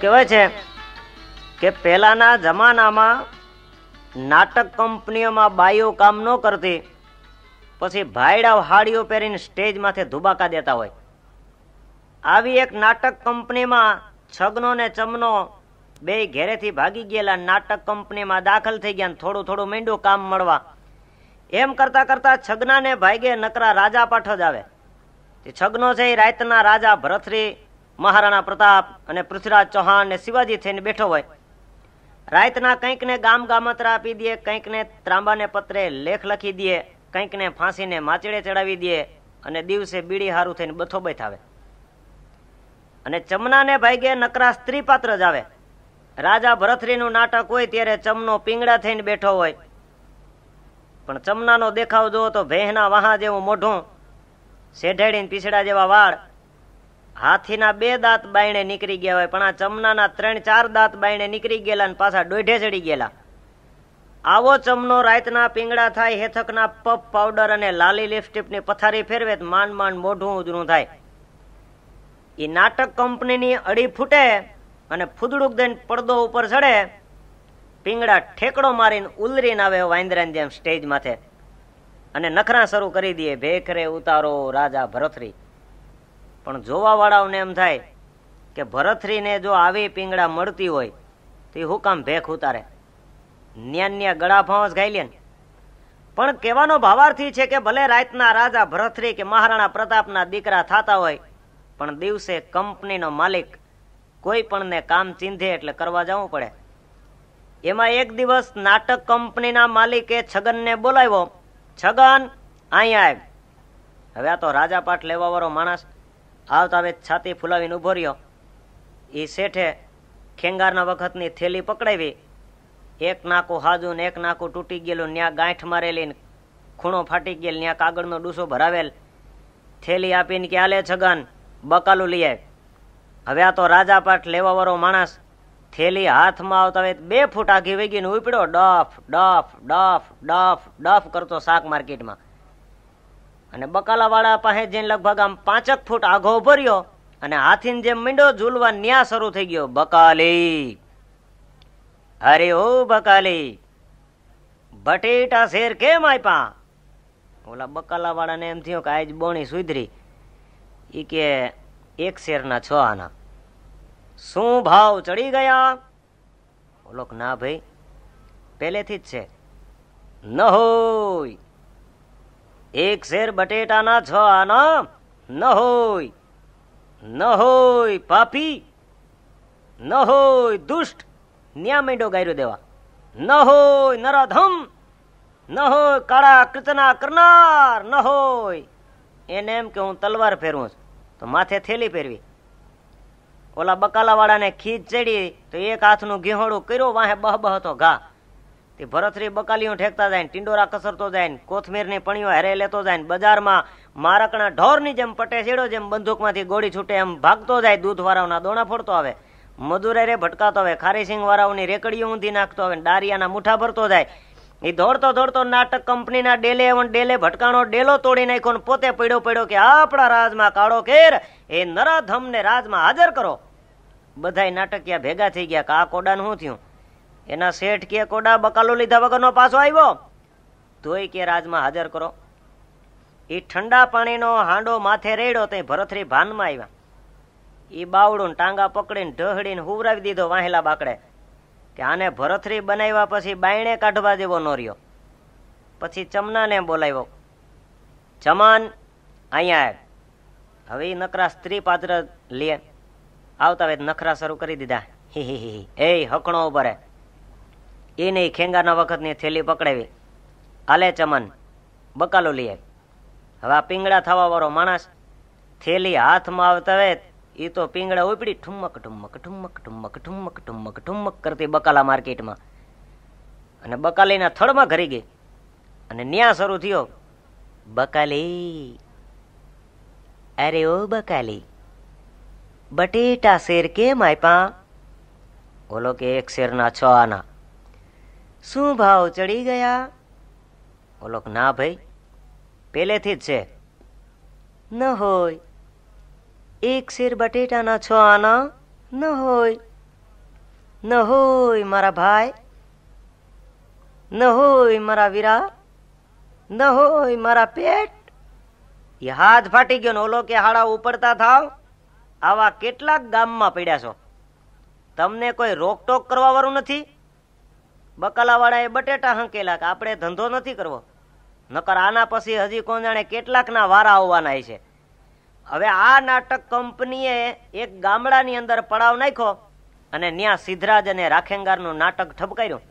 કહેવાય છે કે પહેલાના જમાનામાં નાટક કંપનીઓમાં બાઈઓ કામ ન કરતી પછી ભાયડા હાડીઓ પહેરીને સ્ટેજમાંથી ધુબાકા દેતા હોય આવી એક નાટક કંપનીમાં છગનો ને ચમનો બે ઘેરેથી ભાગી ગયેલા નાટક કંપનીમાં દાખલ થઈ ગયા થોડું થોડું મીંડું કામ મળવા એમ કરતા કરતા છગનાને ભાગે નકરા રાજા પાઠો જ આવે છગનો છે એ રાતના રાજા ભરથરી મહારાણા પ્રતાપ અને પૃથ્વીરાજ ચૌહાણ ને શિવાજી થઈને બેઠો હોય રાતના કંઈકને ગામ ગામતરા આપી દે કંઈકને ત્રાંબાને પત્રે લેખ લખી દે કંઈકને ફાંસીને માચડે ચડાવી દે અને દિવસે બીડી હારું થઈને બથો બેઠાવે અને ચમનાને ભાગે નકરા સ્ત્રી પાત્ર જ આવે રાજા ભરથરીનું નાટક હોય ત્યારે ચમનો પીંગડા થઈને બેઠો હોય પણ ચમનાનો દેખાવ જોવો તો ભેહના વહાં જેવું મોઢું શેઢેડીને પીસડા જેવા વાળ હાથીના બે દાંત બાયણે નીકળી ગયા હોય પણ આ ચમનાના ત્રણ ચાર દાંત બાયણે નીકળી ગયેલા અને પાછા ડોઢે ચડી ગયેલા આવો ચમનો રાતના પીંગડા થાય હેથકના પપ પાવડર અને લાલી લિપસ્ટિકની પથારી ફેરવે માંડ માંડ મોઢું ઉજળું થાય એ નાટક કંપનીની અડી ફૂટે અને ફૂદડુક દઈને પડદો ઉપર ચડે પીંગડા ઠેકડો મારીને ઉલરીને આવે વાંદરાની જેમ સ્ટેજ માથે અને નખરા શરૂ કરી દઈએ ભેખરે ઉતારો રાજા ભરથરી પણ જોવાવાળાઓને એમ થાય કે ભરથરીને જો આવી પીંગડા મળતી હોય તો એ હુકામ ભેખ ઉતારે ન્યાન્યા ગળા ફાંસ ખાઈ લે પણ કહેવાનો ભાવાર્થી છે કે ભલે રાતના રાજા ભરથરી કે મહારાણા પ્રતાપના દીકરા થતા હોય પણ દિવસે કંપનીનો માલિક કોઈ પણને કામ ચીંધે એટલે કરવા જવું પડે એમાં એક દિવસ નાટક કંપનીના માલિકે છગનને બોલાવ્યો છગન અહીંયા હવે આ તો રાજા પાઠ લેવાવાળો માણસ આવતા હવે છાતી ફૂલાવીને ઊભો રહ્યો એ શેઠે ખેંગારના વખતની થેલી પકડાવી એક નાકું હાજુને એક નાકું તૂટી ગયેલું ન્યા ગાંઠ મારેલી ખૂણો ફાટી ગયેલ ન્યા કાગળનો ડૂસો ભરાવેલ થેલી આપીને કે આલે છગન બકાલું લઈએ હવે આ તો રાજા પાઠ લેવાવાળો માણસ થેલી હાથમાં આવતા હવે બે ફૂટ આઘી વેગીને ઉપડ્યો ડફ ડફ ડફ ડફ ડફ કરતો શાક માર્કેટમાં અને બકાલાવાળા પાસે જઈને લગભગ આમ પાંચક ફૂટ આઘો ભર્યો અને હાથીને જેમ મીંડો ઝૂલવા ન્યા શરૂ થઈ ગયો બકાલી અરે ઓ બકાલી ભટેટા શેર કેમ આપ્યા ઓલા બકાલાવાળાને એમ થયો કે આજ બોણી સુધરી એ કે એક શેરના છો આના શું ભાવ ચડી ગયા ઓલોક ના ભાઈ પહેલેથી જ છે ન હોય એક શેર બટેટાના છ આના ન હોય ન હોય પાપી ન હોય દુષ્ટ ન્યા મીંડો ગાયરો દેવા ન હોય નરાધમ ન હોય કાળા કૃતના કરનાર ન હોય એને એમ કે હું તલવાર ફેરવું છું તો માથે થેલી પહેરવી ઓલા બકાલાવાળાને ખીજ ચડી તો એક હાથનું ઘીહોળું કર્યો વાહે બહ બહ તો ઘા તે ભરતરી બકાલીઓ ઠેકતા જાય ને કસરતો જાય ને કોથમીરની પણીઓ હેરે લેતો જાય બજારમાં મારકના ઢોરની જેમ પટેસેડો જેમ બંદૂકમાંથી ગોળી છૂટે એમ ભાગતો જાય દૂધ વાળાઓના દોણા ફોડતો આવે મધુરે રે ભટકાતો હવે ખારીસિંગ વાળાઓની રેકડીઓ ઊંધી નાખતો આવે ડારિયાના મુઠા ભરતો જાય એ દોડતો દોડતો નાટક કંપનીના ડેલે ડેલે ભટકાણો ડેલો તોડી નાખ્યો ને પોતે પડ્યો પડ્યો કે આપણા રાજમાં કાળો કેર એ નરાધમને રાજમાં હાજર કરો બધાય નાટકિયા ભેગા થઈ ગયા કે આ કોડાનું શું થયું એના શેઠ કે કોડા બકાલો લીધા વગરનો પાછો આવ્યો ધોઈ કે રાજમાં હાજર કરો એ ઠંડા પાણીનો હાંડો માથે રેડ્યો તે ભરથરી ભાનમાં આવ્યા એ બાવડું ટાંગા પકડીને ઢહડીને હુવરાવી દીધો વાહેલા બાકડે કે આને ભરથરી બનાવ્યા પછી બાયણે કાઢવા જેવો નો રહ્યો પછી ચમનાને બોલાવ્યો ચમાન અહીંયા હવે નકરા સ્ત્રી પાત્ર લે આવતા વેત નખરા શરૂ કરી દીધા હે હે હે એ હકણો ઉભરે એ નહીં ખેંગાના વખતની થેલી પકડાવી આલે ચમન બકાલો લઈ આવી હવે આ પીંગડા થવાવાળો માણસ થેલી હાથમાં આવતા હોય એ તો પીંગડા ઉપડી ઠુમક ઠુમક ઠુમક ઠુમક ઠુમક ઠુમક ઠુમક કરતી બકાલા માર્કેટમાં અને બકાલીના થડમાં ઘરી ગઈ અને ન્યા શરૂ થયો બકાલી અરે ઓ બકાલી બટેટા શેર કેમ આપ્યા ઓલો કે એક શેરના છ આના શું ભાવ ચડી ગયા ઓલો ના ભાઈ પહેલેથી જ છે ન હોય એક શેર બટેટાના છો આના ન હોય ન હોય મારા ભાઈ ન હોય મારા વીરા ન હોય મારા પેટ એ હાથ ફાટી ગયો ને ઓલો કે હાડા ઉપડતા થાવ આવા કેટલાક ગામમાં પડ્યા છો તમને કોઈ રોકટોક કરવા વાળું નથી બકાલાવાળાએ બટેટા હંકેલા કે આપણે ધંધો નથી કરવો નકર આના પછી હજી કોણ જાણે કેટલાકના વારા આવવાના છે હવે આ નાટક કંપનીએ એક ગામડાની અંદર પડાવ નાખ્યો અને ન્યા સિદ્ધરાજ અને રાખેંગારનું નાટક ઠપકાર્યું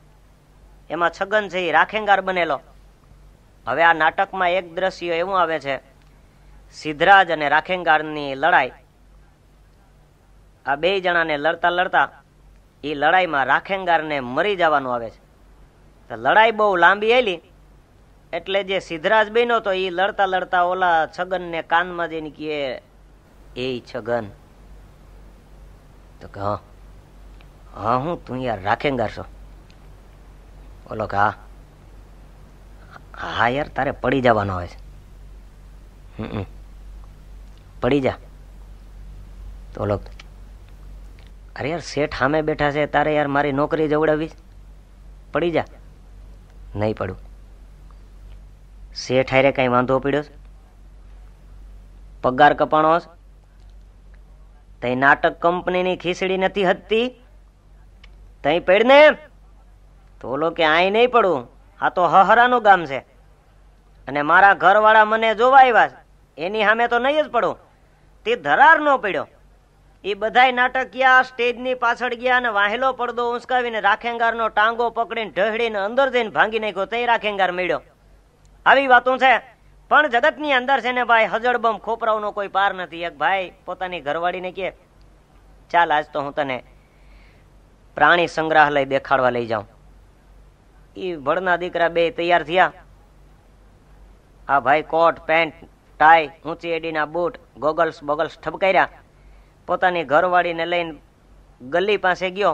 એમાં છગન છે રાખેંગાર બનેલો હવે આ નાટકમાં એક દ્રશ્ય એવું આવે છે સિદ્ધરાજ અને રાખેંગારની લડાઈ આ બે જણાને લડતા લડતા એ લડાઈમાં રાખેંગારને મરી જવાનું આવે છે તો લડાઈ બહુ લાંબી આવેલી એટલે જે સિદ્ધરાજ બન્યો તો એ લડતા લડતા ઓલા છગનને કાનમાં જઈને કહે એ છગન તો કે હા હા હું તું યાર રાખેંગાર છો ઓલો કે હા હા યાર તારે પડી જવાનો હોય છે પડી જા તો ઓલો અરે યાર શેઠ સામે બેઠા છે તારે યાર મારી નોકરી જવડાવી પડી જા નહીં પડું શેઠ હારે કાંઈ વાંધો પડ્યો પગાર કપાણો તઈ નાટક કંપનીની ખીસડી નથી હતી તઈ પડ ને તો ઓલો કે આય નહીં પડું આ તો હહરાનું ગામ છે અને મારા ઘરવાળા મને જોવા આવ્યા એની સામે તો નહીં જ પડું તે ધરાર ન પડ્યો એ બધાય નાટકિયા સ્ટેજની પાછળ ગયા અને વાહેલો પડદો ઊંચકાવીને રાખેંગારનો ટાંગો પકડીને ઢહડીને અંદર જઈને ભાંગી નાખ્યો તે રાખેંગાર મળ્યો આવી વાતો છે પણ જગતની અંદર છે ને ભાઈ હજળબમ ખોપરાઓનો કોઈ પાર નથી એક ભાઈ પોતાની ઘરવાળીને કહે ચાલ આજ તો હું તને પ્રાણી સંગ્રહાલય દેખાડવા લઈ જાઉં એ ભળના દીકરા બે તૈયાર થયા આ ભાઈ કોટ પેન્ટ ટાઈ ઊંચી એડીના બૂટ ગોગલ્સ બોગલ્સ ઠપકાર્યા પોતાની ઘરવાળીને લઈને ગલી પાસે ગયો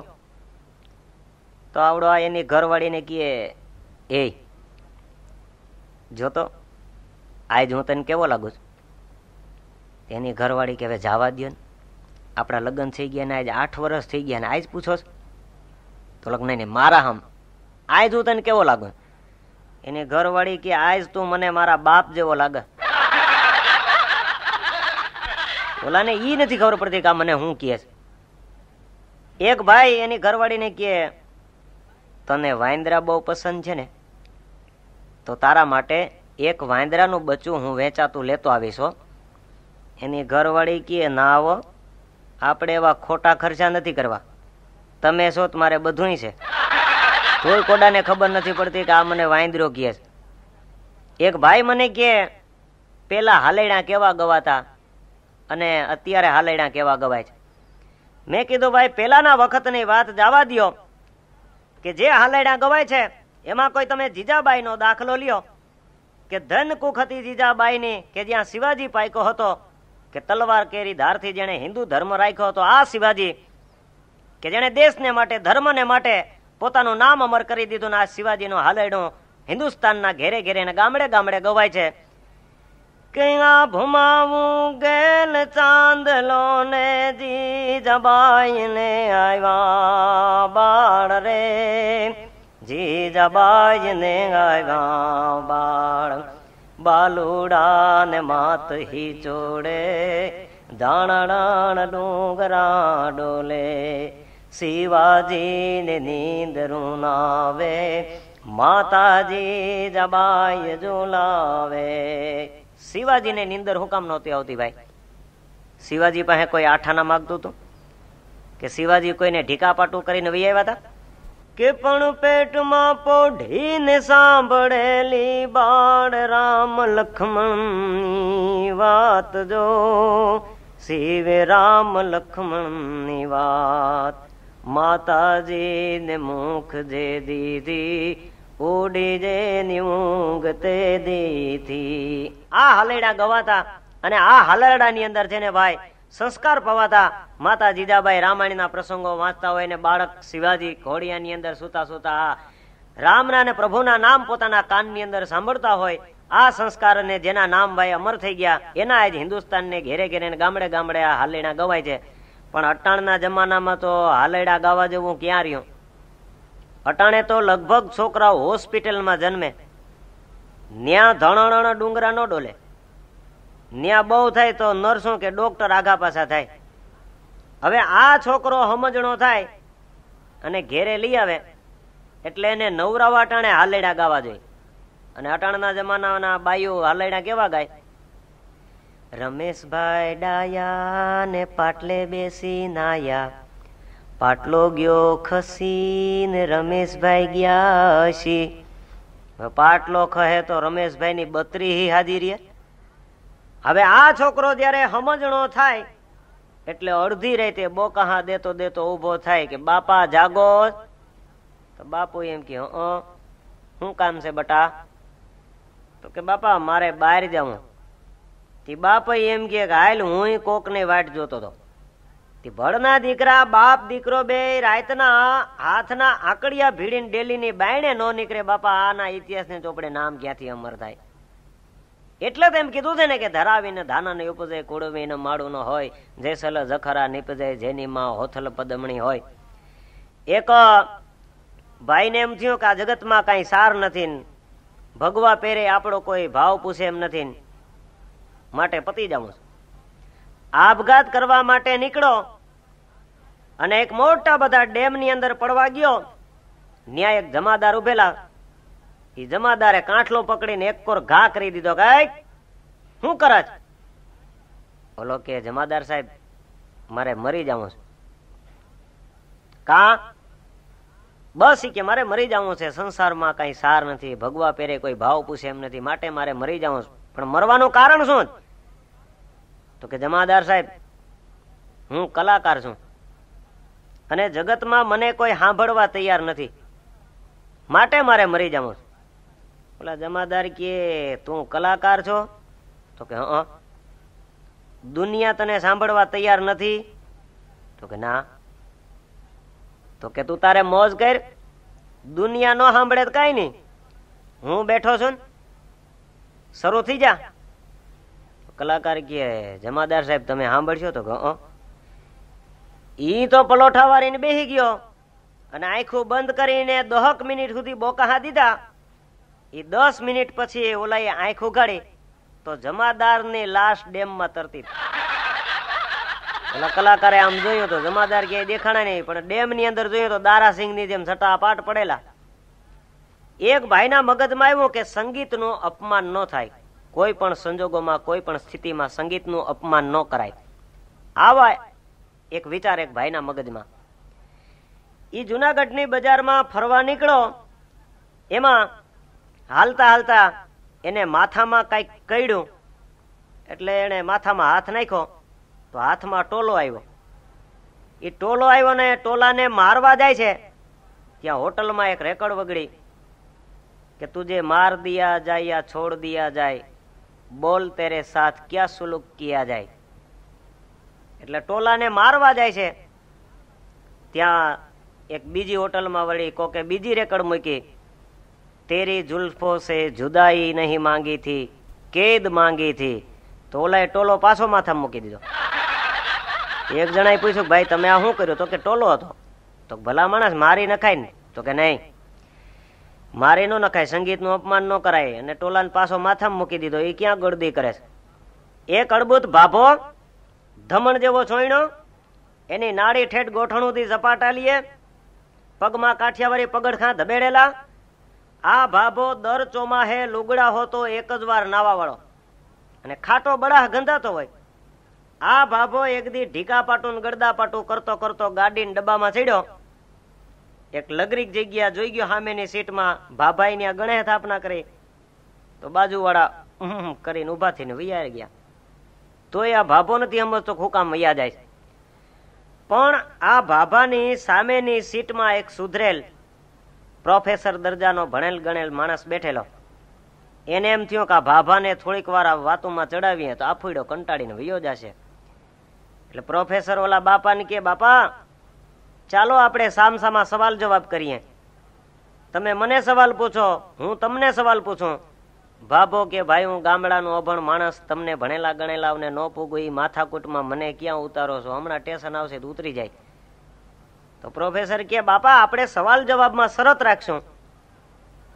તો આવડો આ એની ઘરવાળીને કહે એ જોતો આજ હું તને કેવો લાગુ છું એની ઘરવાળી કહેવે જવા દો ને આપણા લગ્ન થઈ ગયા ને આજ આઠ વર્ષ થઈ ગયા ને આજ પૂછો તો લગ્ન નહીં મારા હમ આજ હું તને કેવો લાગુ એની ઘરવાળી કે આજ તું મને મારા બાપ જેવો લાગે ઓલાને ઈ નથી ખબર પડતી કે આ મને હું કહે છે એક ભાઈ એની ઘરવાળીને કહે તને વાંદરા બહુ પસંદ છે ને તો તારા માટે એક વાંદરાનું બચ્ચું હું વેચાતું લેતો આવીશ હો એની ઘરવાળી કહે ના આવો આપણે એવા ખોટા ખર્ચા નથી કરવા તમે છો મારે બધું છે કોઈ કોડાને ખબર નથી પડતી કે આ મને વાંદરો કહે છે એક ભાઈ મને કહે પેલા હાલેડા કેવા ગવાતા અને અત્યારે હાલયડા કેવા ગવાય છે મેં કીધું ભાઈ પહેલાના વખતની વાત જવા દો કે જે હાલયડા ગવાય છે એમાં કોઈ તમે જીજાબાઈનો દાખલો લ્યો કે ધન કુખતી જીજાબાઈની કે જ્યાં શિવાજી પાયકો હતો કે તલવાર કેરી ધારથી જેણે હિન્દુ ધર્મ રાખ્યો હતો આ શિવાજી કે જેને દેશને માટે ધર્મને માટે પોતાનું નામ અમર કરી દીધું ને આ શિવાજીનો હાલયડું હિન્દુસ્તાનના ઘેરે ઘેરે ગામડે ગામડે ગવાય છે કે આ ભૂમાવું ગેલ ચાંદલો ને જી જબાઈ ને આવ્યા બાળ રે જી જબાઈ ને આવ્યા બાળ બાલુડા ને માત હી ચોડે ધાણાણ ડુંગરા ડોલે શિવાજીને નીંદરું આવે માતાજી જબાય ઝુલાવે શિવાજીને નિંદર હું કામ નહોતી આવતી ભાઈ શિવાજી પાસે કોઈ આઠાના માગતું હતું કે શિવાજી કોઈને ઢીકા પાટું કરીને વહી આવ્યા હતા કે પણ પેટમાં પોઢીને સાંભળેલી બાળ રામ લખમણની વાત જો શિવ રામ લખમણની વાત માતાજીને મુખ જે દીધી ઓડી જે ની ઊંઘ તે દીધી આ હલેડા ગવાતા અને આ હાલરડાની અંદર છે ને ભાઈ સંસ્કાર પવાતા માતા જીજાબાઈ રામાયણના પ્રસંગો વાંચતા હોય ને બાળક શિવાજી ઘોડિયાની અંદર સુતા સુતા આ રામના અને પ્રભુના નામ પોતાના કાનની અંદર સાંભળતા હોય આ સંસ્કાર ને જેના નામ ભાઈ અમર થઈ ગયા એના આજ હિન્દુસ્તાનને ઘેરે ઘેરે ગામડે ગામડે આ હાલેડા ગવાય છે પણ અટાણના જમાનામાં તો હાલેડા ગાવા જેવું ક્યાં રહ્યું અટાણે તો લગભગ છોકરાઓ હોસ્પિટલમાં જન્મે ન્યા ધણણ ડુંગરા ન ડોલે ન્યા બહુ થાય તો નર્સો કે ડોક્ટર આઘા પાછા થાય હવે આ છોકરો સમજણો થાય અને ઘેરે લઈ આવે એટલે એને નવરાવા અટાણે હાલેડા ગાવા જોઈએ અને અટાણના જમાનાના બાઈઓ હાલેડા કેવા ગાય રમેશભાઈ ડાયા ને પાટલે બેસી નાયા પાટલો ગયો ખસી ને રમેશભાઈ ગયા હસી પાટલો ખહે તો રમેશભાઈની બત્રી હાજી રહ્યા હવે આ છોકરો જયારે સમજણો થાય એટલે અડધી રીતે બોકાહા દેતો દેતો ઉભો થાય કે બાપા જાગો તો બાપુ એમ કે શું કામ છે બટા તો કે બાપા મારે બહાર જવું તે બાપ એમ કે હાલ હું કોકને વાટ જોતો હતો તે ભળના દીકરા બાપ દીકરો બે રાતના હાથના આકડિયા ભીડીને ડેલીની બાયણે ન નીકળે બાપા આના ઇતિહાસને ચોપડે નામ ક્યાંથી અમર થાય એટલે તેમ કીધું છે ને કે ધરાવીને ધાનાને ઉપજે કુળવીને માળું ન હોય જે સલ જખરા નીપજે જેની માં હોથલ પદમણી હોય એક ભાઈને એમ થયું કે આ જગતમાં કાંઈ સાર નથી ભગવા પહેરે આપણો કોઈ ભાવ પૂછે એમ નથી માટે પતી જાઉં છું આપઘાત કરવા માટે નીકળો અને એક મોટા બધા ડેમની અંદર પડવા ગયો ન્યાય એક જમાદાર ઉભેલા એ જમાદારે કાંઠલો પકડીને એક કોર ઘા કરી દીધો કે શું કરે છે બોલો કે જમાદાર સાહેબ મારે મરી જવું છે કા બસ કે મારે મરી જવું છે સંસારમાં કઈ સાર નથી ભગવા પહેરે કોઈ ભાવ પૂછે એમ નથી માટે મારે મરી જવું પણ મરવાનું કારણ શું તો કે જમાદાર સાહેબ હું કલાકાર છું અને જગતમાં મને કોઈ સાંભળવા તૈયાર નથી માટે મારે મરી જવું ઓલા જમાદાર કે તું કલાકાર છો તો કે હ દુનિયા તને સાંભળવા તૈયાર નથી તો કે ના તો કે તું તારે મોજ કર દુનિયા ન સાંભળે તો કાંઈ નહીં હું બેઠો છું શરૂ થઈ જા કલાકાર કે જમાદાર સાહેબ તમે સાંભળશો તો કે ઈ તો પલોઠા વાળીને બેસી ગયો અને આંખું બંધ કરીને દહક મિનિટ સુધી બોકાહા દીધા એ દસ મિનિટ પછી ઓલાએ આંખ ઉગાડી તો જમાદાર જમાદારની લાશ માં તરતી ઓલા કલાકારે આમ જોયું તો જમાદાર ક્યાંય દેખાણા નહીં પણ ડેમ ની અંદર જોયું તો ની જેમ સટાપાટ પડેલા એક ભાઈના મગજમાં આવ્યું કે સંગીતનું અપમાન ન થાય કોઈ પણ સંજોગોમાં કોઈ પણ સ્થિતિમાં સંગીતનું અપમાન ન કરાય આવા એક વિચાર એક ભાઈના મગજમાં એ જુનાગઢની બજારમાં ફરવા નીકળો એમાં હાલતા હાલતા એને માથામાં કાંઈક કહ્યું એટલે એને માથામાં હાથ નાખ્યો તો હાથમાં ટોલો આવ્યો એ ટોલો આવ્યો ને ટોલાને મારવા જાય છે ત્યાં હોટલમાં એક રેકડ વગડી કે તું જે માર દિયા જાય યા છોડ દિયા જાય બોલ તેરે સાથ ક્યાં સુલુક કિયા જાય એટલે ટોલાને મારવા જાય છે ત્યાં એક બીજી હોટલમાં વળી કોકે બીજી રેકડ મૂકી તેરી જુલ્ફો સે જુદાઈ નહીં માંગી થી કેદ માંગી થી તો ઓલાએ ટોલો પાછો માથા મૂકી દીધો એક જણાએ પૂછ્યું ભાઈ તમે આ શું કર્યું તો કે ટોલો હતો તો ભલા માણસ મારી નખાય ને તો કે નહીં મારી ન નખાય સંગીત નું અપમાન ન કરાય અને ટોલાને પાછો માથામાં મૂકી દીધો એ ક્યાં ગળદી કરે છે એક અડભૂત ભાભો ધમણ જેવો છોઈણો એની નાળી ઠેઠ ગોઠણુંથી ઝપાટા લઈએ પગમાં કાઠિયાવાડી પગડખાં ધબેડેલા આ ભાભો દર ચોમાહે લુગડા હોતો એક જ વાર નાવા વાળો અને ખાટો બળાહ ગંધાતો હોય આ ભાભો એક દી ઢીકા પાટું ગરદા પાટું કરતો કરતો ગાડીને ડબ્બામાં ચડ્યો એક લગરીક જગ્યા જોઈ ગયો સામેની સીટમાં ભાભાઈની આ ગણે સ્થાપના કરી તો બાજુવાળા કરીને ઊભા થઈને વૈયા ગયા તોય આ ભાભો નથી સમજતો ખોકામ વૈયા જાય પણ આ ભાભાની સામેની સીટમાં એક સુધરેલ પ્રોફેસર દરજાનો ભણેલ ગણેલ માણસ બેઠેલો એને એમ થયું કે આ ભાભાને થોડીક વાર આ વાતોમાં ચડાવીએ તો આફુડો કંટાળીને વયો જશે એટલે પ્રોફેસર ઓલા બાપાને કે બાપા ચાલો આપણે સામસામાં સવાલ જવાબ કરીએ તમે મને સવાલ પૂછો હું તમને સવાલ પૂછું ભાભો કે ભાઈ હું ગામડાનું અભણ માણસ તમને ભણેલા ગણેલાઓને ન પૂગું એ માથાકૂટમાં મને ક્યાં ઉતારો છો હમણાં ટેશન આવશે તો ઉતરી જાય તો પ્રોફેસર કે બાપા આપણે સવાલ જવાબમાં શરત રાખશું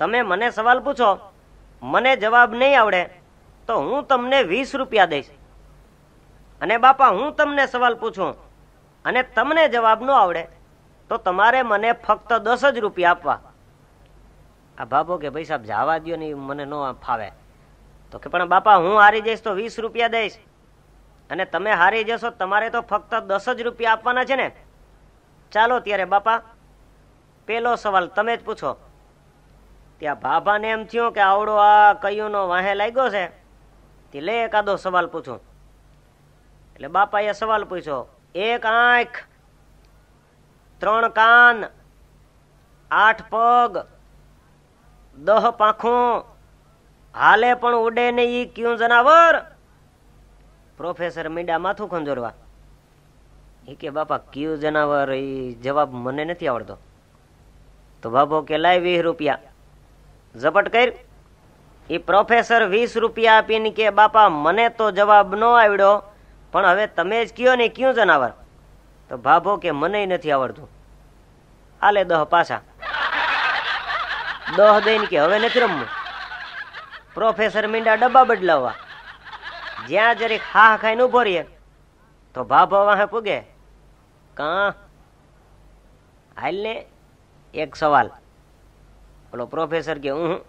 તમે મને સવાલ પૂછો મને જવાબ નહીં આવડે તો હું તમને વીસ રૂપિયા દઈશ અને બાપા હું તમને સવાલ પૂછું અને તમને જવાબ ન આવડે તો તમારે મને ફક્ત દસ જ રૂપિયા આપવા આ બાબો કે ભાઈ સાહેબ જવા દો ને મને ન ફાવે તો કે પણ બાપા હું હારી જઈશ તો વીસ રૂપિયા દઈશ અને તમે હારી જશો તમારે તો ફક્ત દસ જ રૂપિયા આપવાના છે ને ચાલો ત્યારે બાપા પેલો સવાલ તમે જ પૂછો ત્યાં ભાભાને એમ થયું કે આવડો આ કયુંનો વાહે લાગ્યો છે તે લે એકાદો સવાલ પૂછો એટલે બાપાએ સવાલ પૂછ્યો એક આંખ ત્રણ કાન આઠ પગ દહ પાંખું હાલે પણ ઉડે ને ઈ ક્યું જનાવર પ્રોફેસર મીડા માથું ખંજોરવા એ કે બાપા કયું જનાવર એ જવાબ મને નથી આવડતો તો બાબો કે લાય વીસ રૂપિયા ઝપટ કર એ પ્રોફેસર વીસ રૂપિયા આપીને કે બાપા મને તો જવાબ ન આવડ્યો પણ હવે તમે જ કયો ને કયું જનાવર તો ભાભો કે મને નથી આવડતું આલે દહ પાછા દહ દઈને કે હવે નથી રમવું પ્રોફેસર મીંડા ડબ્બા બદલાવવા જ્યાં જરીક હા ખાઈને ઉભો રહીએ તો ભાભો વાહે પૂગે હાલ ને એક સવાલ પેલો પ્રોફેસર કે હું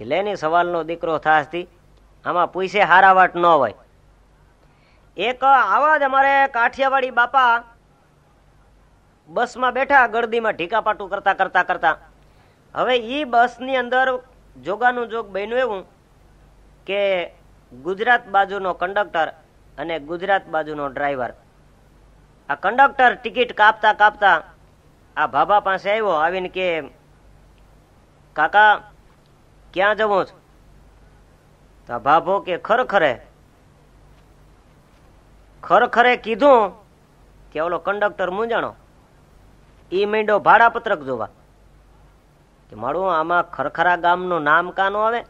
લે ને સવાલનો દીકરો થાસથી આમાં પૈસે હારાવાટ ન હોય એક આવા જ અમારે કાઠિયાવાડી બાપા બસમાં બેઠા ગળદીમાં ઢીકાપાટું કરતા કરતા કરતા હવે એ બસની અંદર જોગાનું જોગ બન્યું એવું કે ગુજરાત બાજુનો કંડક્ટર અને ગુજરાત બાજુનો ડ્રાઈવર આ કંડક્ટર ટિકિટ કાપતા કાપતા આ ભાભા પાસે આવ્યો આવીને કે કાકા ક્યાં જવું છું તો ભાભો કે ખરખરે ખરખરે કીધું કે ઓલો કંડક્ટર મૂંઝાણો એ મીંડો ભાડાપત્રક જોવા કે મારું આમાં ખરખરા ગામનું નામ કાનો આવે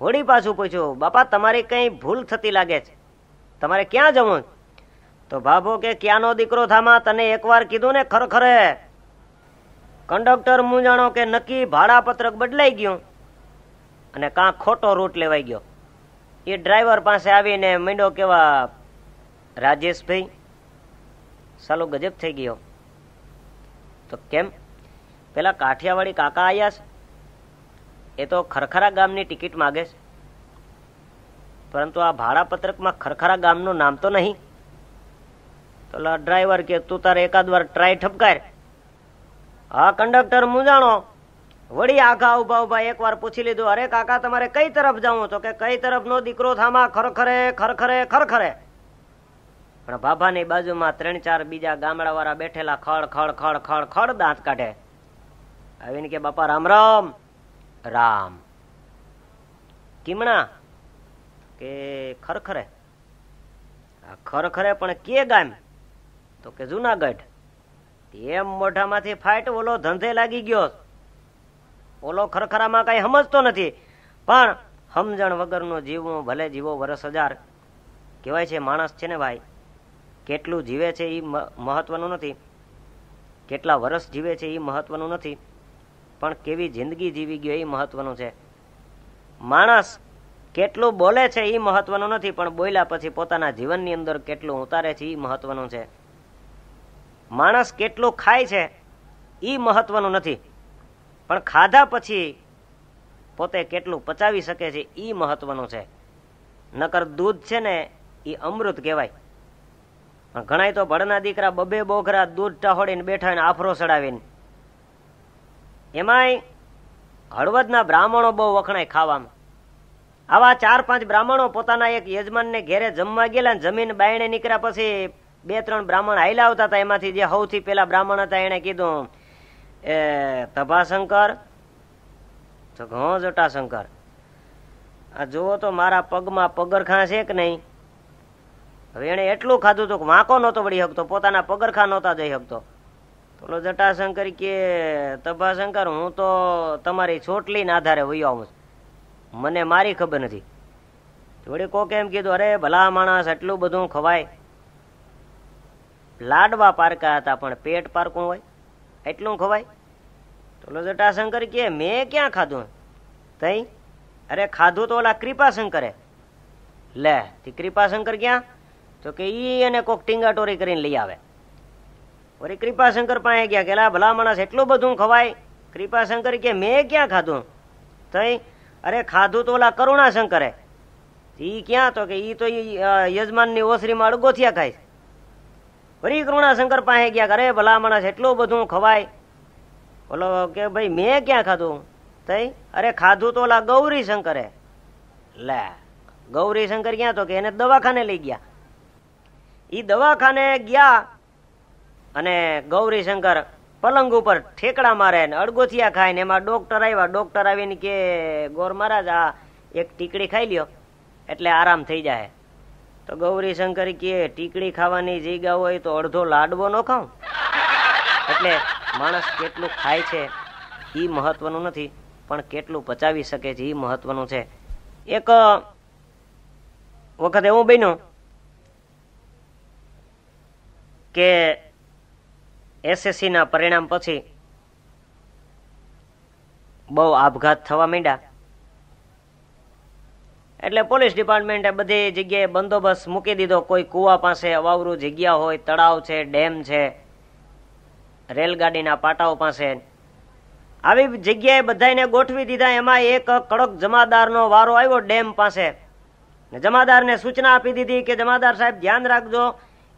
હોળી પાછું પૂછ્યું બાપા તમારી કંઈ ભૂલ થતી લાગે છે તમારે ક્યાં જવું તો ભાભો કે ક્યાંનો દીકરો થામા તને એકવાર કીધું ને ખરખરે કંડક્ટર મૂંઝાણો કે નક્કી ભાડાપત્રક બદલાઈ ગયું અને કાં ખોટો રૂટ લેવાઈ ગયો એ ડ્રાઈવર પાસે આવીને મીંડો કેવા રાજેશભાઈ સાલો ગજબ થઈ ગયો તો કેમ પેલા કાઠિયાવાડી કાકા આવ્યા છે એ તો ખરખરા ગામની ટિકિટ માગે છે પરંતુ આ ભાડાપત્રકમાં ખરખરા ગામનું નામ તો નહીં તો ડ્રાઈવર કે તું તારે એકાદ વાર ટ્રાય ઠપકાર હા કંડક્ટર જાણો વળી આખા ઉભા ઉભા એકવાર પૂછી લીધું અરે કાકા તમારે કઈ તરફ જવું તો કે કઈ તરફનો દીકરો થામા ખરખરે ખરખરે ખરખરે પણ બાબાની બાજુમાં ત્રણ ચાર બીજા ગામડાવાળા બેઠેલા ખળ ખળ ખળ ખળ ખળ દાંત કાઢે આવીને કે બાપા રામ રામ રામ કિમણા કે ખરખરે ખરખરે પણ કે ગામ તો કે જુનાગઢ એમ મોઢામાંથી ફાટ ઓલો ધંધે લાગી ગયો ઓલો ખરખરામાં કઈ સમજતો નથી પણ સમજણ વગરનો જીવો ભલે જીવો વરસ હજાર કહેવાય છે માણસ છે ને ભાઈ કેટલું જીવે છે એ મહત્વનું નથી કેટલા વરસ જીવે છે એ મહત્વનું નથી પણ કેવી જિંદગી જીવી ગયો એ મહત્વનું છે માણસ કેટલું બોલે છે એ મહત્વનું નથી પણ બોલ્યા પછી પોતાના જીવનની અંદર કેટલું ઉતારે છે એ મહત્વનું છે માણસ કેટલું ખાય છે એ મહત્વનું નથી પણ ખાધા પછી પોતે કેટલું પચાવી શકે છે એ મહત્વનું છે નકર દૂધ છે ને એ અમૃત કહેવાય પણ ઘણાય તો ભણના દીકરા બબે બોખરા દૂધ ટાહોડીને બેઠા ને આફરો ચડાવીને એમાંય હળવદના બ્રાહ્મણો બહુ વખણાય ખાવામાં આવા ચાર પાંચ બ્રાહ્મણો પોતાના એક યજમાનને ઘેરે જમવા ગયેલા જમીન બાયણે નીકળ્યા પછી બે ત્રણ બ્રાહ્મણ હાઈલા આવતા હતા એમાંથી જે સૌથી પેલા બ્રાહ્મણ હતા એને કીધું એ તભાશંકર તો ઘો જટાશંકર આ જુઓ તો મારા પગમાં પગરખાં છે કે નહીં હવે એણે એટલું ખાધું હતું કે વાંકો નહોતો વળી શકતો પોતાના પગરખા નહોતા જઈ શકતો પેલો જટાશંકર કે તભાશંકર હું તો તમારી ચોટલીના આધારે વયો આવું મને મારી ખબર નથી વળી કોકે એમ કીધું અરે ભલા માણસ એટલું બધું ખવાય લાડવા પારકા હતા પણ પેટ પારકું હોય એટલું ખવાય તો જટાશંકર કે મેં ક્યાં ખાધું તઈ અરે ખાધું તો ઓલા કૃપાશંકરે લે તે કૃપાશંકર ક્યાં તો કે ઈ એને કોક ટીંગાટોરી કરીને લઈ આવે ઓરે કૃપાશંકર પાસે ગયા કે ભલા માણસ એટલું બધું ખવાય કૃપાશંકર કે મેં ક્યાં ખાધું તઈ અરે ખાધું તો ઓલા કરુણાશંકરે ઈ ક્યાં તો કે ઈ તો યજમાનની ઓસરીમાં અડગોથિયા ખાય ફરી કૃણાશંકર પાસે ગયા અરે ભલા માણસ એટલું બધું ખવાય બોલો કે ભાઈ મેં ક્યાં ખાધું થઈ અરે ખાધું તો ઓલા ગૌરીશંકરે લે ગૌરીશંકર ક્યાં તો કે એને દવાખાને લઈ ગયા એ દવાખાને ગયા અને ગૌરીશંકર પલંગ ઉપર ઠેકડા મારે ને અડગોથિયા ખાય ને એમાં ડોક્ટર આવ્યા ડોક્ટર આવીને કે ગોર મહારાજ આ એક ટીકડી ખાઈ લ્યો એટલે આરામ થઈ જાય તો ગૌરી શંકર કે ટીકડી ખાવાની જગ્યા હોય તો અડધો લાડવો ન ખાઉં એટલે માણસ કેટલું ખાય છે એ મહત્વનું નથી પણ કેટલું પચાવી શકે છે એ મહત્વનું છે એક વખત એવું બન્યું કે એસએસસી ના પરિણામ પછી બહુ આપઘાત થવા માંડ્યા એટલે પોલીસ ડિપાર્ટમેન્ટે બધી જગ્યાએ બંદોબસ્ત મૂકી દીધો કોઈ કૂવા પાસે અવાવરું જગ્યા હોય તળાવ છે ડેમ છે રેલગાડીના પાટાઓ પાસે આવી જગ્યાએ બધાને ગોઠવી દીધા એમાં એક કડક જમાદારનો વારો આવ્યો ડેમ પાસે જમાદારને સૂચના આપી દીધી કે જમાદાર સાહેબ ધ્યાન રાખજો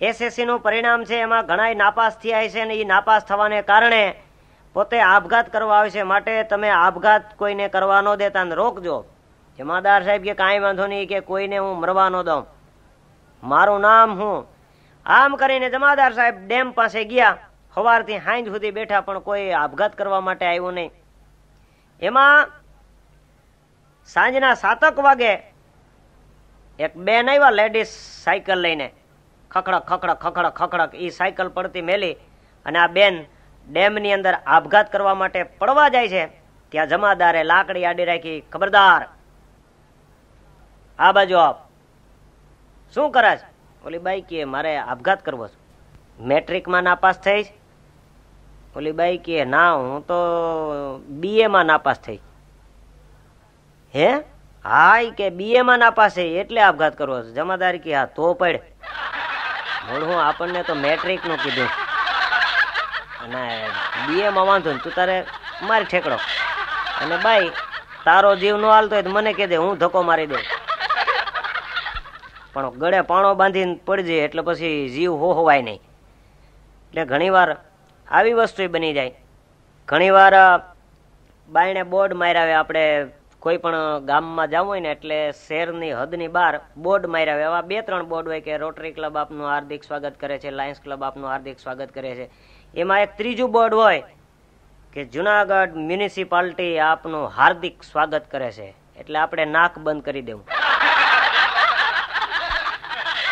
એસએસસીનું પરિણામ છે એમાં ઘણા નાપાસ થયા છે અને એ નાપાસ થવાને કારણે પોતે આપઘાત કરવા આવે છે માટે તમે આપઘાત કોઈને કરવા ન દેતા રોકજો જમાદાર સાહેબ કે કાંઈ વાંધો નહીં કે કોઈને હું મરવાનો દઉં મારું નામ હું આમ કરીને જમાદાર સાહેબ ડેમ પાસે ગયા સવારથી હાંજ સુધી બેઠા પણ કોઈ આપઘાત કરવા માટે આવ્યો નહીં એમાં સાંજના સાતક વાગે એક બેન આવ્યા લેડીઝ સાયકલ લઈને ખખડક ખખડક ખખડક ખખડક એ સાયકલ પડતી મેલી અને આ બેન ડેમની અંદર આપઘાત કરવા માટે પડવા જાય છે ત્યાં જમાદારે લાકડી આડી રાખી ખબરદાર આ બાજુ આપ શું કરે છે ઓલી બાઈ કે મારે આપઘાત કરવો છે મેટ્રિકમાં નાપાસ થઈ ઓલી બાઈ કે ના હું તો બીએમાં નાપાસ થઈ હે હા કે બીએમાં નાપાસ થઈ એટલે આપઘાત કરવો છે જમાદારી કે હા તો પડે મૂળ હું આપણને તો મેટ્રિકનું કીધું અને બીએમાં વાંધો ને તું તારે મારી ઠેકડો અને બાઈ તારો જીવ ન હાલતો હોય તો મને કહે દે હું ધક્કો મારી દઉં પણ ગળે પાણો બાંધીને પડજે એટલે પછી જીવ હો હોવાય નહીં એટલે ઘણીવાર આવી વસ્તુ બની જાય ઘણીવાર બાયણે બોર્ડ માર્યા આપણે કોઈ પણ ગામમાં જવું હોય ને એટલે શહેરની હદની બહાર બોર્ડ માર્યા આવે એવા બે ત્રણ બોર્ડ હોય કે રોટરી ક્લબ આપનું હાર્દિક સ્વાગત કરે છે લાયન્સ ક્લબ આપનું હાર્દિક સ્વાગત કરે છે એમાં એક ત્રીજું બોર્ડ હોય કે જુનાગઢ મ્યુનિસિપાલિટી આપનું હાર્દિક સ્વાગત કરે છે એટલે આપણે નાક બંધ કરી દેવું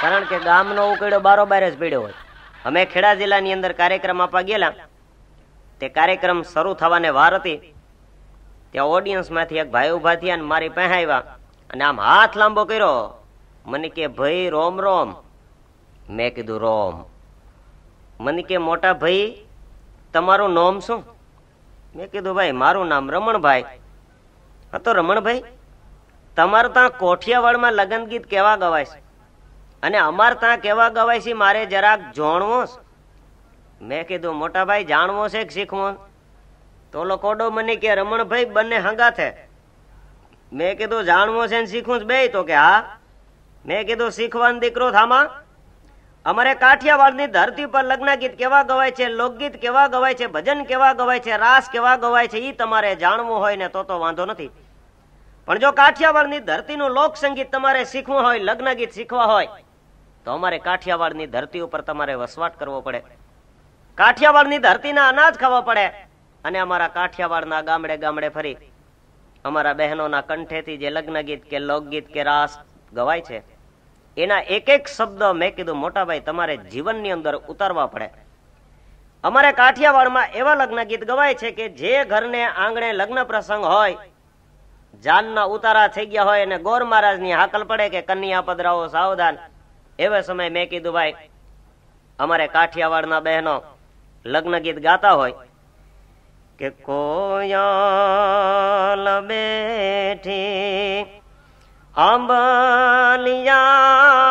કારણ કે ગામનો ઉકેડો બારોબાર જ પીડ્યો હોય અમે ખેડા જિલ્લાની અંદર કાર્યક્રમ આપવા ગયેલા તે કાર્યક્રમ શરૂ થવાને વાર હતી ત્યાં ઓડિયન્સમાંથી એક ભાઈ ઊભા થયા અને મારી પાસે આવ્યા અને આમ હાથ લાંબો કર્યો મને કે ભાઈ રોમ રોમ મેં કીધું રોમ મને કે મોટા ભાઈ તમારું નોમ શું મેં કીધું ભાઈ મારું નામ રમણભાઈ હા તો રમણભાઈ તમારે ત્યાં કોઠિયાવાડમાં લગ્ન ગીત કેવા ગવાય છે અને અમાર ત્યાં કેવા ગવાય છે મારે જરાક જોણવો મેં કીધું મોટાભાઈ જાણવો છે કે શીખવો તો ઓલો કોડો મને કે રમણભાઈ બંને હંગા છે મેં કીધું જાણવો છે ને શીખવું બે તો કે હા મેં કીધું શીખવાનો દીકરો થામાં અમારે કાઠિયાવાડની ધરતી પર લગ્ન ગીત કેવા ગવાય છે લોકગીત કેવા ગવાય છે ભજન કેવા ગવાય છે રાસ કેવા ગવાય છે એ તમારે જાણવું હોય ને તો તો વાંધો નથી પણ જો કાઠિયાવાડની ધરતીનું લોક સંગીત તમારે શીખવું હોય લગ્ન ગીત શીખવા હોય તો અમારે કાઠિયાવાડની ધરતી ઉપર તમારે વસવાટ કરવો પડે કાઠિયાવાડની ધરતીના અનાજ ખાવા પડે અને અમારા કાઠિયાવાડના ગામડે ગામડે ફરી અમારા બહેનોના કંઠેથી જે લગ્ન ગીત કે લોકગીત કે રાસ ગવાય છે એના એક એક શબ્દ મેં કીધું મોટાભાઈ તમારે જીવનની અંદર ઉતારવા પડે અમારે કાઠિયાવાડમાં એવા લગ્ન ગીત ગવાય છે કે જે ઘરને આંગણે લગ્ન પ્રસંગ હોય જાનના ઉતારા થઈ ગયા હોય અને ગોર મહારાજની હાકલ પડે કે કન્યા પધરાઓ સાવધાન એવા સમય મેં કીધું ભાઈ અમારે કાઠિયાવાડના બહેનો લગ્ન ગીત ગાતા હોય કે કોયલ બેઠી આંબલિયા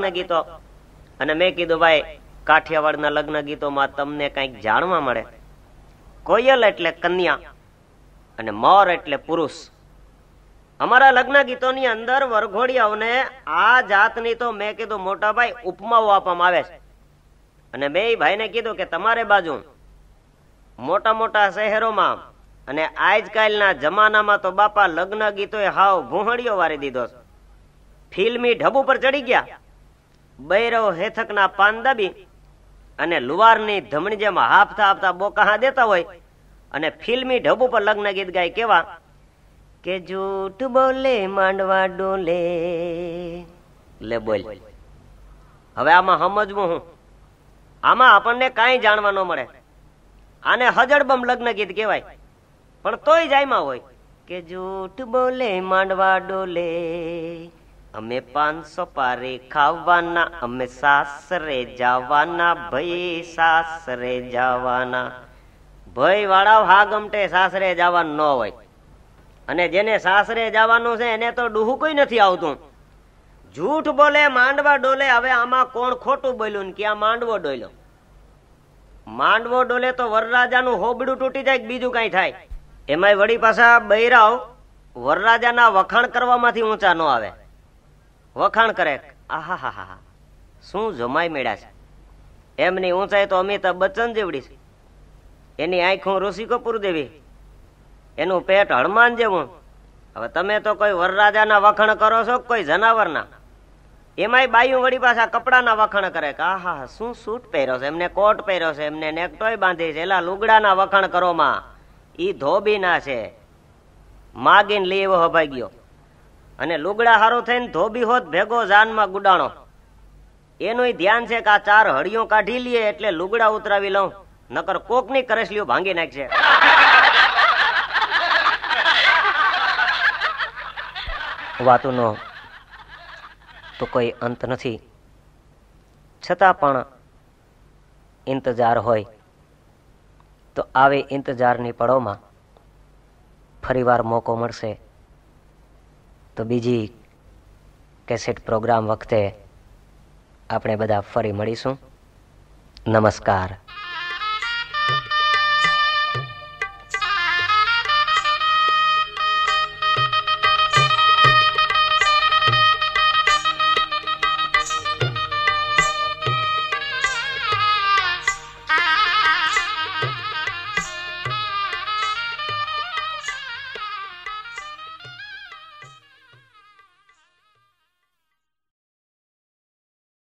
લગ્ન ગીતો અને મેં કીધું ભાઈ કાઠિયાવાડના લગ્ન ગીતોમાં તમને કંઈક જાણવા મળે કોયલ એટલે કન્યા અને મોર એટલે પુરુષ અમારા લગ્ન ગીતોની અંદર વરઘોડિયાઓને આ જાતની તો મેં કીધું મોટાભાઈ ઉપમાઓ આપવામાં આવે છે અને બે ભાઈને કીધું કે તમારે બાજુ મોટા મોટા શહેરોમાં અને આજકાલના જમાનામાં તો બાપા લગ્ન ગીતો હાવ ઘૂંહળીઓ વારી દીધો છે ફિલ્મી ઢબુ પર ચડી ગયા બૈરવ હેથકના પાન દબી અને લુવારની ધમણી જેમ હાફતા હાફતા બોકાહા દેતા હોય અને ફિલ્મી ઢબ ઉપર લગ્ન ગીત ગાય કેવા કે જૂઠ બોલે માંડવા ડોલે લે બોલ હવે આમાં સમજવું હું આમાં આપણને કાંઈ જાણવા ન મળે આને હજડબમ લગ્ન ગીત કહેવાય પણ તોય જાયમાં હોય કે જૂઠ બોલે માંડવા ડોલે અમે પાંચસો પારે ખાવાના અમે સાસરે જવાના ભાઈ સાસરે જવાના ભય વાળા હા ગમટે સાસરે જવાનું ન હોય અને જેને સાસરે જવાનું છે એને તો ડૂહું કોઈ નથી આવતું જૂઠ બોલે માંડવા ડોલે હવે આમાં કોણ ખોટું બોલ્યું ને ક્યાં માંડવો ડોલ્યો માંડવો ડોલે તો વરરાજાનું હોબડું તૂટી જાય બીજું કાંઈ થાય એમાંય વળી પાછા બૈરાવ વરરાજાના વખાણ કરવામાંથી ઊંચા ન આવે વખાણ કરે આહા હા હા શું જમાઈ મેળ્યા છે એમની ઊંચાઈ તો અમિતાભ બચ્ચન જેવડી છે એની આંખો ઋષિ કપૂર દેવી એનું પેટ હનુમાન જેવું હવે તમે તો કોઈ વરરાજાના વખાણ કરો છો કોઈ જનાવરના એમાંય બાયુ વળી પાછા કપડાના વખાણ કરે કે આહા શું સૂટ પહેર્યો છે એમને કોટ પહેર્યો છે એમને નેકટોય બાંધી છે એલા લુગડાના વખાણ કરોમાં ઈ ધોબીના છે માગીને લેવો હભાઈ ગયો અને લુગડા હારો થઈને ધોબી હોત ભેગો જાનમાં ગુડાણો એનું ધ્યાન છે કે આ ચાર હળીઓ કાઢી લઈએ એટલે લુગડા ઉતરાવી લઉં નકર કોક ની કરેસલીઓ ભાંગી નાખશે વાતોનો તો કોઈ અંત નથી છતાં પણ ઇંતજાર હોય તો આવી ઇંતજારની પળોમાં ફરીવાર મોકો મળશે તો બીજી કેસેટ પ્રોગ્રામ વખતે આપણે બધા ફરી મળીશું નમસ્કાર